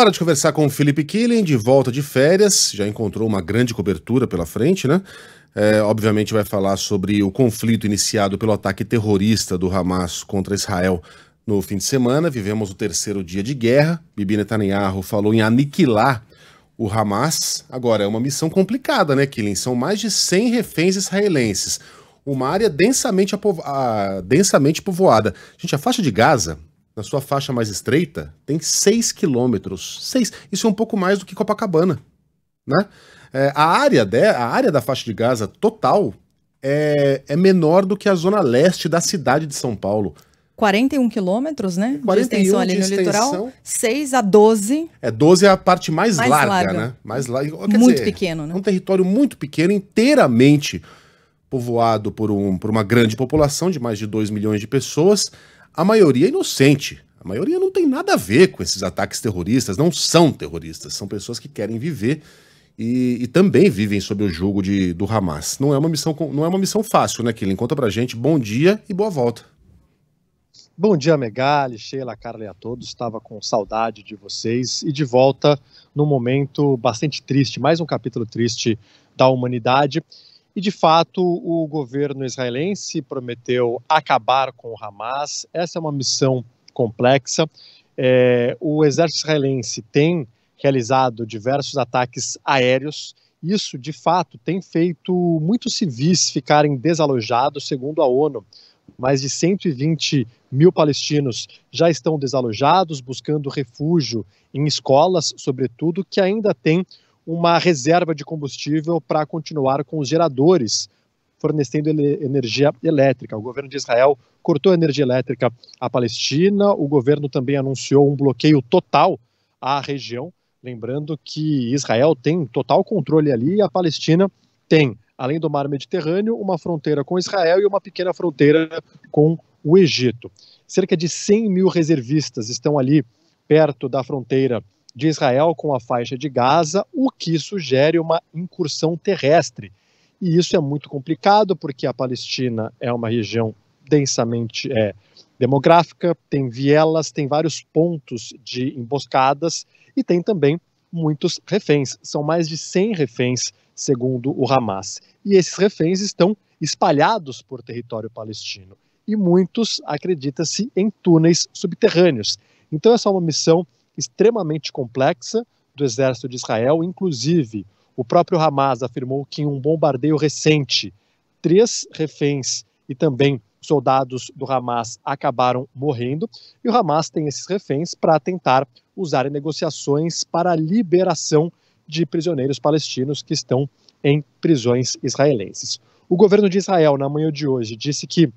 Hora de conversar com o Felipe Killing, de volta de férias, já encontrou uma grande cobertura pela frente, né? É, obviamente vai falar sobre o conflito iniciado pelo ataque terrorista do Hamas contra Israel no fim de semana. Vivemos o terceiro dia de guerra. Bibi Netanyahu falou em aniquilar o Hamas. Agora, é uma missão complicada, né, Killing? São mais de 100 reféns israelenses. Uma área é densamente, a, ah, densamente povoada. Gente, a faixa de Gaza na sua faixa mais estreita, tem 6 quilômetros. 6. Isso é um pouco mais do que Copacabana. Né? É, a, área de, a área da faixa de Gaza total é, é menor do que a zona leste da cidade de São Paulo. 41 quilômetros, né? 41 de extensão ali de extensão. no litoral. 6 a 12. É, 12 é a parte mais, mais larga, larga, né? Mais larga. Quer muito dizer, pequeno, né? É um território muito pequeno, inteiramente povoado por, um, por uma grande população de mais de 2 milhões de pessoas a maioria é inocente. A maioria não tem nada a ver com esses ataques terroristas, não são terroristas, são pessoas que querem viver e, e também vivem sob o jogo de, do Hamas. Não é uma missão, não é uma missão fácil, né, Killing? Conta pra gente, bom dia e boa volta. Bom dia, Megali, Sheila, Carla e a todos. Estava com saudade de vocês e de volta num momento bastante triste, mais um capítulo triste da humanidade. E, de fato, o governo israelense prometeu acabar com o Hamas. Essa é uma missão complexa. É, o exército israelense tem realizado diversos ataques aéreos. Isso, de fato, tem feito muitos civis ficarem desalojados, segundo a ONU. Mais de 120 mil palestinos já estão desalojados, buscando refúgio em escolas, sobretudo, que ainda têm uma reserva de combustível para continuar com os geradores fornecendo ele, energia elétrica. O governo de Israel cortou a energia elétrica à Palestina, o governo também anunciou um bloqueio total à região, lembrando que Israel tem total controle ali e a Palestina tem, além do mar Mediterrâneo, uma fronteira com Israel e uma pequena fronteira com o Egito. Cerca de 100 mil reservistas estão ali perto da fronteira de Israel com a faixa de Gaza, o que sugere uma incursão terrestre. E isso é muito complicado porque a Palestina é uma região densamente é, demográfica, tem vielas, tem vários pontos de emboscadas e tem também muitos reféns. São mais de 100 reféns, segundo o Hamas. E esses reféns estão espalhados por território palestino. E muitos, acredita-se, em túneis subterrâneos. Então, essa é uma missão extremamente complexa do exército de Israel. Inclusive, o próprio Hamas afirmou que em um bombardeio recente, três reféns e também soldados do Hamas acabaram morrendo. E o Hamas tem esses reféns para tentar usar em negociações para a liberação de prisioneiros palestinos que estão em prisões israelenses. O governo de Israel, na manhã de hoje, disse que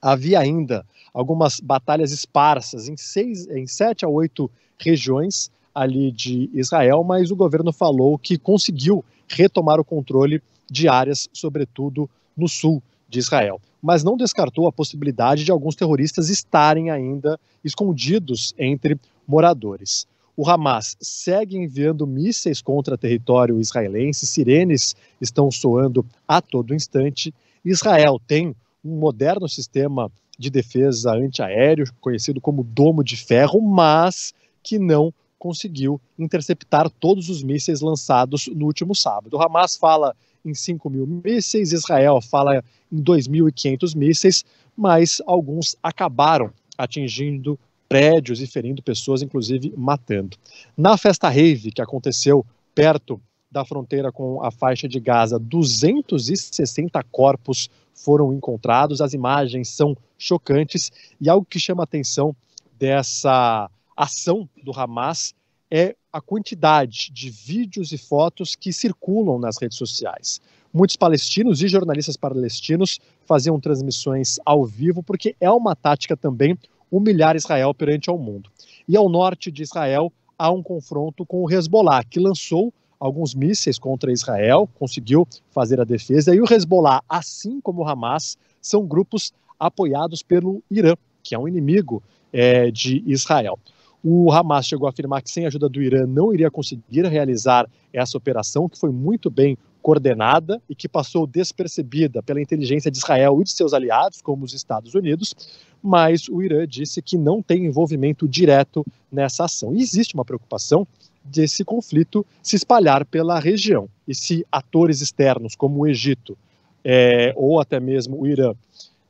havia ainda algumas batalhas esparsas em, seis, em sete a oito regiões ali de Israel, mas o governo falou que conseguiu retomar o controle de áreas, sobretudo no sul de Israel. Mas não descartou a possibilidade de alguns terroristas estarem ainda escondidos entre moradores. O Hamas segue enviando mísseis contra território israelense, sirenes estão soando a todo instante. Israel tem um moderno sistema de defesa antiaéreo, conhecido como domo de ferro, mas que não conseguiu interceptar todos os mísseis lançados no último sábado. O Hamas fala em 5 mil mísseis, Israel fala em 2.500 mísseis, mas alguns acabaram atingindo prédios e ferindo pessoas, inclusive matando. Na festa rave que aconteceu perto da fronteira com a faixa de Gaza, 260 corpos foram encontrados. As imagens são chocantes e algo que chama a atenção dessa ação do Hamas é a quantidade de vídeos e fotos que circulam nas redes sociais. Muitos palestinos e jornalistas palestinos faziam transmissões ao vivo, porque é uma tática também humilhar Israel perante ao mundo. E ao norte de Israel há um confronto com o Hezbollah, que lançou alguns mísseis contra Israel, conseguiu fazer a defesa. E o Hezbollah, assim como o Hamas, são grupos apoiados pelo Irã, que é um inimigo é, de Israel. O Hamas chegou a afirmar que sem a ajuda do Irã não iria conseguir realizar essa operação, que foi muito bem coordenada e que passou despercebida pela inteligência de Israel e de seus aliados, como os Estados Unidos, mas o Irã disse que não tem envolvimento direto nessa ação. E existe uma preocupação, desse conflito se espalhar pela região. E se atores externos, como o Egito é, ou até mesmo o Irã,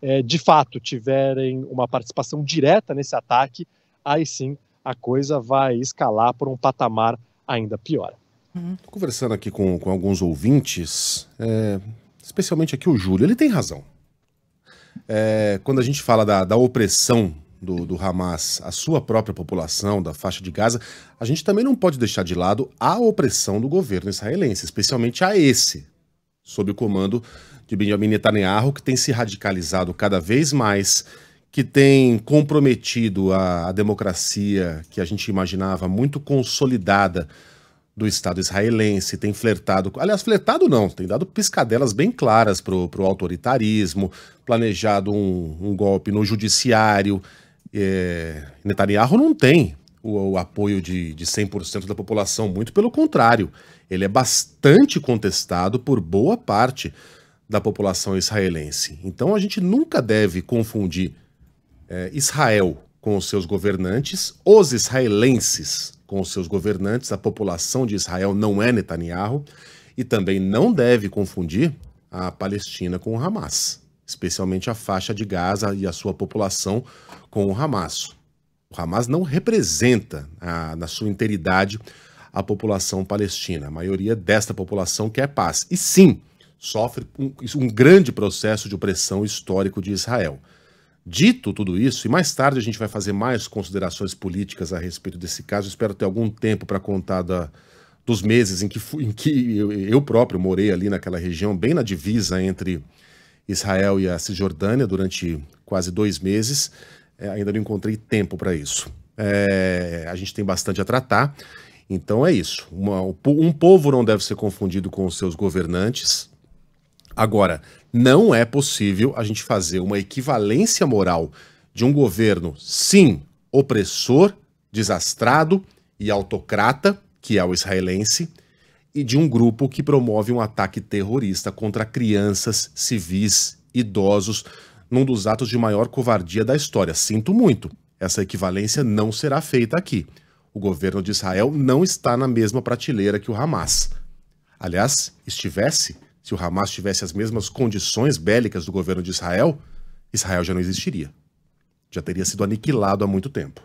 é, de fato tiverem uma participação direta nesse ataque, aí sim a coisa vai escalar para um patamar ainda pior. Uhum. Conversando aqui com, com alguns ouvintes, é, especialmente aqui o Júlio, ele tem razão. É, quando a gente fala da, da opressão do, do Hamas à sua própria população, da faixa de Gaza, a gente também não pode deixar de lado a opressão do governo israelense, especialmente a esse, sob o comando de Benjamin Netanyahu, que tem se radicalizado cada vez mais, que tem comprometido a, a democracia que a gente imaginava muito consolidada do Estado israelense, tem flertado, aliás, flertado não, tem dado piscadelas bem claras para o autoritarismo, planejado um, um, golpe no judiciário, é, Netanyahu não tem o, o apoio de, de 100% da população, muito pelo contrário, ele é bastante contestado por boa parte da população israelense. Então a gente nunca deve confundir é, Israel com os seus governantes, os israelenses com os seus governantes, a população de Israel não é Netanyahu, e também não deve confundir a Palestina com o Hamas, especialmente a faixa de Gaza e a sua população com o Hamas. O Hamas não representa, a, ah, na sua inteiridade a população palestina. A maioria desta população quer paz. E sim, sofre um, um grande processo de opressão histórico de Israel. Dito tudo isso, e mais tarde a gente vai fazer mais considerações políticas a respeito desse caso, espero ter algum tempo para contar da, dos meses em que, em que eu, eu, próprio morei ali naquela região, bem na divisa entre Israel e a Cisjordânia, durante quase dois meses é, ainda não encontrei tempo para isso. É, a gente tem bastante a tratar. Então é isso. Uma, um povo não deve ser confundido com os seus governantes. Agora, não é possível a gente fazer uma equivalência moral de um governo, sim, opressor, desastrado e autocrata, que é o israelense, e de um grupo que promove um ataque terrorista contra crianças, civis, idosos, num dos atos de maior covardia da história. Sinto muito. Essa equivalência não será feita aqui. O governo de Israel não está na mesma prateleira que o Hamas. Aliás, estivesse, se o Hamas tivesse as mesmas condições bélicas do governo de Israel, Israel já não existiria. Já teria sido aniquilado há muito tempo.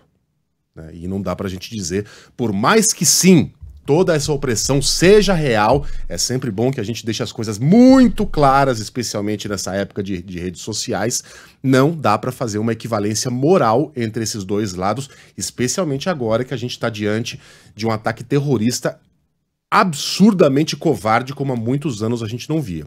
Né? E não dá para a gente dizer, por mais que sim, toda essa opressão seja real. É sempre bom que a gente deixe as coisas muito claras, especialmente nessa época de, de redes sociais. Não dá para fazer uma equivalência moral entre esses dois lados, especialmente agora que a gente está diante de um ataque terrorista absurdamente covarde, como há muitos anos a gente não via.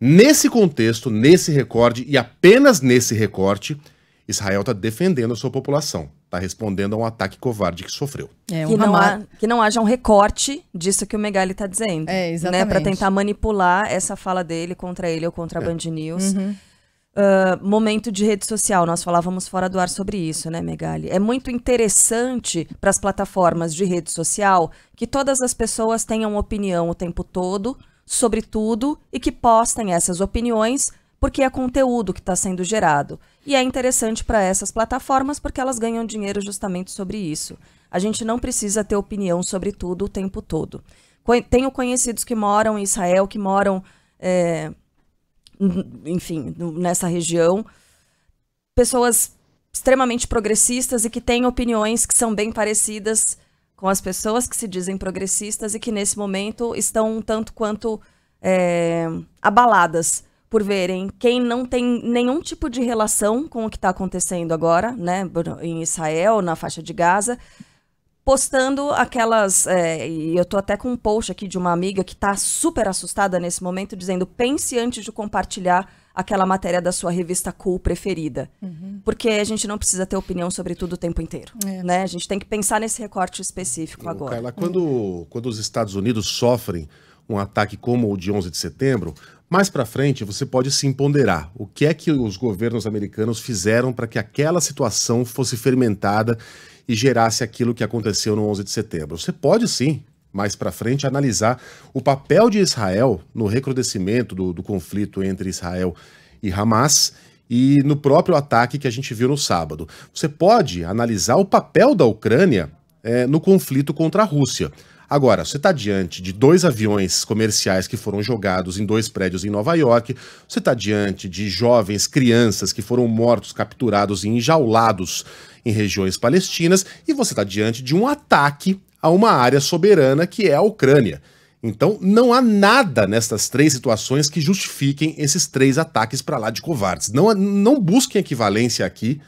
Nesse contexto, nesse recorde e apenas nesse recorte, Israel está defendendo a sua população está respondendo a um ataque covarde que sofreu. É, um que, não há, que, não haja um recorte disso que o Megali está dizendo. É, né? exatamente. Né, para tentar manipular essa fala dele contra ele ou contra a é. Band News. Uhum. Uh, momento de rede social, nós falávamos fora do ar sobre isso, né, Megali? É muito interessante para as plataformas de rede social que todas as pessoas tenham opinião o tempo todo sobre tudo e que postem essas opiniões porque é conteúdo que está sendo gerado. E é interessante para essas plataformas porque elas ganham dinheiro justamente sobre isso. A gente não precisa ter opinião sobre tudo o tempo todo. Tenho conhecidos que moram em Israel, que moram, é, enfim, nessa região, pessoas extremamente progressistas e que têm opiniões que são bem parecidas com as pessoas que se dizem progressistas e que nesse momento estão um tanto quanto é, abaladas por verem quem não tem nenhum tipo de relação com o que está acontecendo agora, né, em Israel, na faixa de Gaza, postando aquelas. É, e eu tô até com um post aqui de uma amiga que está super assustada nesse momento, dizendo: pense antes de compartilhar aquela matéria da sua revista cool preferida. Uhum. Porque a gente não precisa ter opinião sobre tudo o tempo inteiro. É. Né? A gente tem que pensar nesse recorte específico Ô, agora. Carla, quando, uhum. quando os Estados Unidos sofrem um ataque como o de 11 de setembro, mais para frente, você pode se ponderar o que é que os governos americanos fizeram para que aquela situação fosse fermentada e gerasse aquilo que aconteceu no 11 de setembro. Você pode sim, mais para frente, analisar o papel de Israel no recrudescimento do, do conflito entre Israel e Hamas e no próprio ataque que a gente viu no sábado. Você pode analisar o papel da Ucrânia é, no conflito contra a Rússia. Agora, você está diante de dois aviões comerciais que foram jogados em dois prédios em Nova York, você está diante de jovens, crianças que foram mortos, capturados e enjaulados em regiões palestinas, e você está diante de um ataque a uma área soberana que é a Ucrânia. Então, não há nada nessas três situações que justifiquem esses três ataques para lá de covardes. Não, não busquem equivalência aqui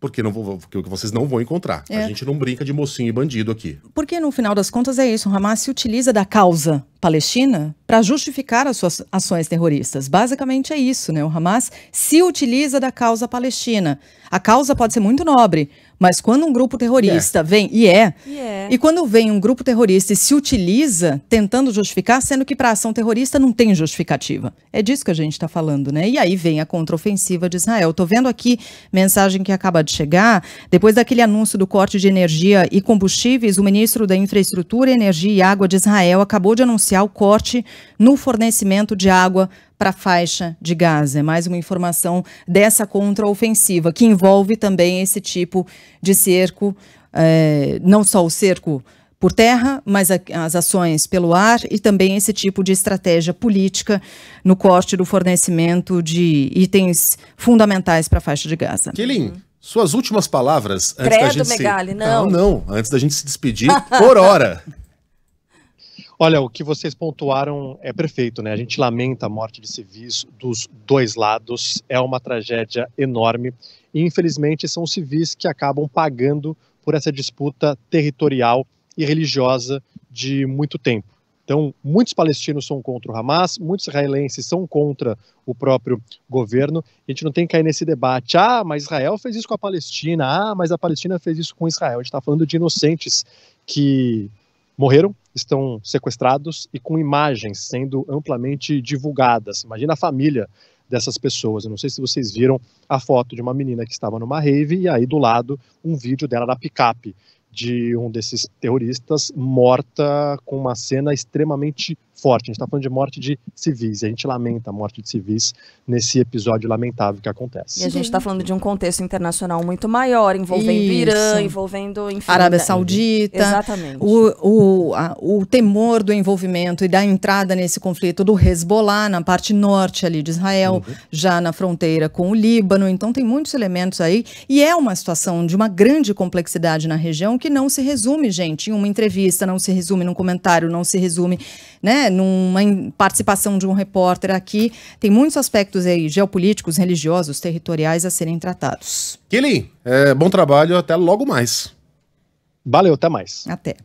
porque não vou, que vocês não vão encontrar. É. A gente não brinca de mocinho e bandido aqui. Porque no final das contas é isso, o Hamas se utiliza da causa Palestina para justificar as suas ações terroristas. Basicamente é isso, né? O Hamas se utiliza da causa palestina. A causa pode ser muito nobre, mas quando um grupo terrorista é. vem, é, e é, e quando vem um grupo terrorista e se utiliza tentando justificar, sendo que para ação terrorista não tem justificativa. É disso que a gente está falando, né? E aí vem a contraofensiva de Israel. Estou vendo aqui mensagem que acaba de chegar. Depois daquele anúncio do corte de energia e combustíveis, o ministro da Infraestrutura, Energia e Água de Israel acabou de anunciar anunciar o corte no fornecimento de água para a faixa de Gaza. É mais uma informação dessa contraofensiva, que envolve também esse tipo de cerco, é, não só o cerco por terra, mas a, as ações pelo ar e também esse tipo de estratégia política no corte do fornecimento de itens fundamentais para a faixa de Gaza. Kelin, suas últimas palavras antes Credo, da gente Megali, se... não. não, não, antes da gente se despedir por hora. Olha, o que vocês pontuaram é perfeito, né? A gente lamenta a morte de civis dos dois lados, é uma tragédia enorme e, infelizmente, são civis que acabam pagando por essa disputa territorial e religiosa de muito tempo. Então, muitos palestinos são contra o Hamas, muitos israelenses são contra o próprio governo. A gente não tem que cair nesse debate. Ah, mas Israel fez isso com a Palestina. Ah, mas a Palestina fez isso com Israel. A gente está falando de inocentes que morreram, estão sequestrados e com imagens sendo amplamente divulgadas. Imagina a família dessas pessoas. Eu não sei se vocês viram a foto de uma menina que estava numa rave e aí do lado um vídeo dela na picape de um desses terroristas morta com uma cena extremamente forte. A gente está falando de morte de civis. E a gente lamenta a morte de civis nesse episódio lamentável que acontece. E a gente está falando de um contexto internacional muito maior, envolvendo Isso. Irã, envolvendo enfim, Arábia né? Saudita. Exatamente. O, o, a, o temor do envolvimento e da entrada nesse conflito do Hezbollah na parte norte ali de Israel, uhum. já na fronteira com o Líbano. Então tem muitos elementos aí. E é uma situação de uma grande complexidade na região que não se resume, gente, em uma entrevista, não se resume num comentário, não se resume, né? numa participação de um repórter aqui, tem muitos aspectos aí geopolíticos, religiosos, territoriais a serem tratados. Kelly, é, bom trabalho, até logo mais. Valeu, até mais. Até.